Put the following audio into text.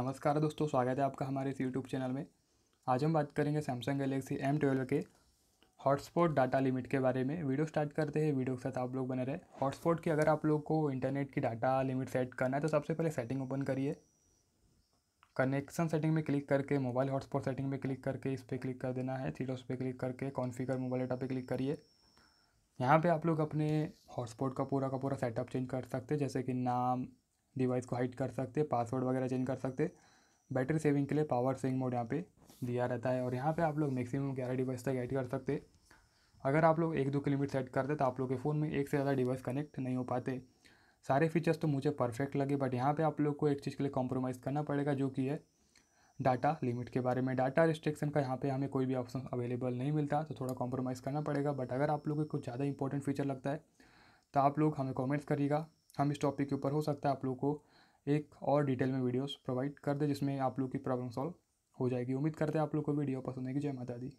नमस्कार दोस्तों स्वागत है आपका हमारे इस यूट्यूब चैनल में आज हम बात करेंगे सैमसंग गैलेक्सी एम ट्वेल्व के हॉटस्पॉट डाटा लिमिट के बारे में वीडियो स्टार्ट करते हैं वीडियो के साथ आप लोग बने रहे हॉटस्पॉट की अगर आप लोग को इंटरनेट की डाटा लिमिट सेट करना है तो सबसे पहले सेटिंग ओपन करिए कनेक्शन सेटिंग में क्लिक करके मोबाइल हॉटस्पॉट सेटिंग में क्लिक करके इस पर क्लिक कर देना है थीटोस पर क्लिक करके कॉन्फ़िगर मोबाइल डाटा पे क्लिक करिए यहाँ पर आप लोग अपने हॉटस्पॉट का पूरा का पूरा सेटअप चेंज कर सकते हैं जैसे कि नाम डिवाइस को हाइड कर सकते पासवर्ड वगैरह चेंज कर सकते बैटरी सेविंग के लिए पावर सेविंग मोड यहाँ पे दिया रहता है और यहाँ पे आप लोग मैक्सिमम ग्यारह डिवाइस तक ऐड कर सकते अगर आप लोग एक दो की लिमिट सेट करते तो आप लोग के फ़ोन में एक से ज़्यादा डिवाइस कनेक्ट नहीं हो पाते सारे फीचर्स तो मुझे परफेक्ट लगे बट यहाँ पे आप लोग को एक चीज़ के लिए कॉम्प्रोमाइज़ करना पड़ेगा जो कि है डाटा लिमिट के बारे में डाटा रिस्ट्रिक्शन का यहाँ पे हमें कोई भी ऑप्शन अवेलेबल नहीं मिलता तो थोड़ा कॉम्प्रोमाइज़ करना पड़ेगा बट अगर आप लोगों को कुछ ज़्यादा इंपॉर्टेंट फीचर लगता है तो आप लोग हमें कॉमेंट्स करिएगा हम इस टॉपिक के ऊपर हो सकता है आप लोग को एक और डिटेल में वीडियोस प्रोवाइड कर दे जिसमें आप लोग की प्रॉब्लम सॉल्व हो जाएगी उम्मीद करते हैं आप लोग को वीडियो पसंद आएगी जय माता दी